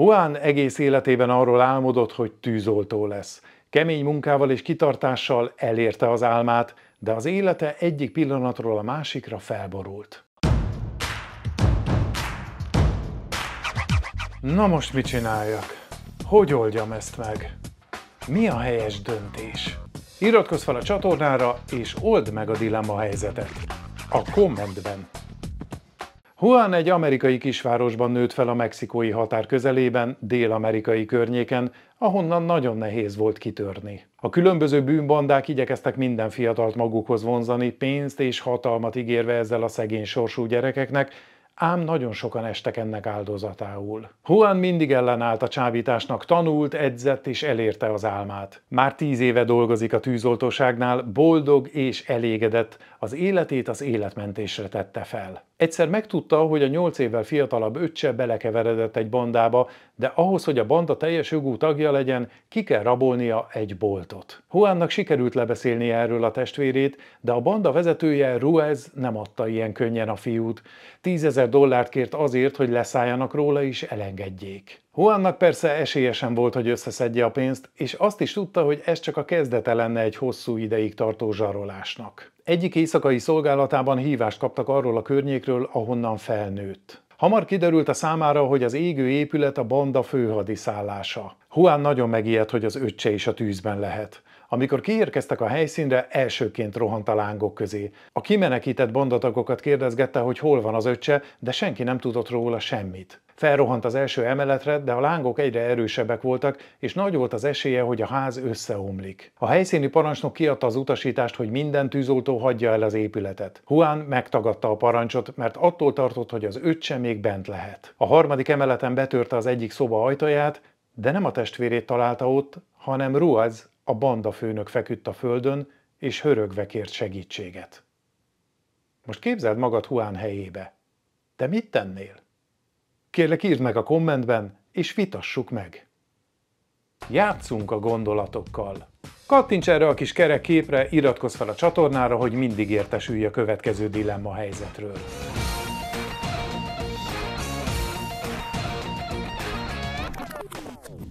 Juan egész életében arról álmodott, hogy tűzoltó lesz. Kemény munkával és kitartással elérte az álmát, de az élete egyik pillanatról a másikra felborult. Na most mit csináljak? Hogy oldjam ezt meg? Mi a helyes döntés? Iratkozz fel a csatornára és old meg a dilemma helyzetet. A kommentben. Juan egy amerikai kisvárosban nőtt fel a mexikói határ közelében, dél-amerikai környéken, ahonnan nagyon nehéz volt kitörni. A különböző bűnbandák igyekeztek minden fiatalt magukhoz vonzani, pénzt és hatalmat ígérve ezzel a szegény sorsú gyerekeknek, ám nagyon sokan estek ennek áldozatául. Juan mindig ellenállt a csábításnak, tanult, edzett és elérte az álmát. Már tíz éve dolgozik a tűzoltóságnál, boldog és elégedett, az életét az életmentésre tette fel. Egyszer megtudta, hogy a nyolc évvel fiatalabb öccse belekeveredett egy bandába, de ahhoz, hogy a banda teljes jogú tagja legyen, ki kell rabolnia egy boltot. Juannak sikerült lebeszélni erről a testvérét, de a banda vezetője Ruez nem adta ilyen könnyen a fiút. Tízezer dollárt kért azért, hogy leszálljanak róla és elengedjék. Juannak persze esélyesen volt, hogy összeszedje a pénzt, és azt is tudta, hogy ez csak a kezdete lenne egy hosszú ideig tartó zsarolásnak. Egyik éjszakai szolgálatában hívást kaptak arról a környékről, ahonnan felnőtt. Hamar kiderült a számára, hogy az égő épület a banda főhadiszállása. Juan nagyon megijedt, hogy az öccse is a tűzben lehet. Amikor kiérkeztek a helyszínre, elsőként rohant a lángok közé. A kimenekített bondatagokat kérdezgette, hogy hol van az öccse, de senki nem tudott róla semmit. Felrohant az első emeletre, de a lángok egyre erősebbek voltak, és nagy volt az esélye, hogy a ház összeomlik. A helyszíni parancsnok kiadta az utasítást, hogy minden tűzoltó hagyja el az épületet. Juan megtagadta a parancsot, mert attól tartott, hogy az öccse még bent lehet. A harmadik emeleten betörte az egyik szoba ajtaját, de nem a testvérét találta ott, hanem Ruaz, a banda főnök feküdt a földön, és hörögve kért segítséget. Most képzeld magad Huán helyébe. Te mit tennél? Kérlek írd meg a kommentben, és vitassuk meg. Játszunk a gondolatokkal. Kattints erre a kis kerek képre, iratkozz fel a csatornára, hogy mindig értesülj a következő dilemma helyzetről.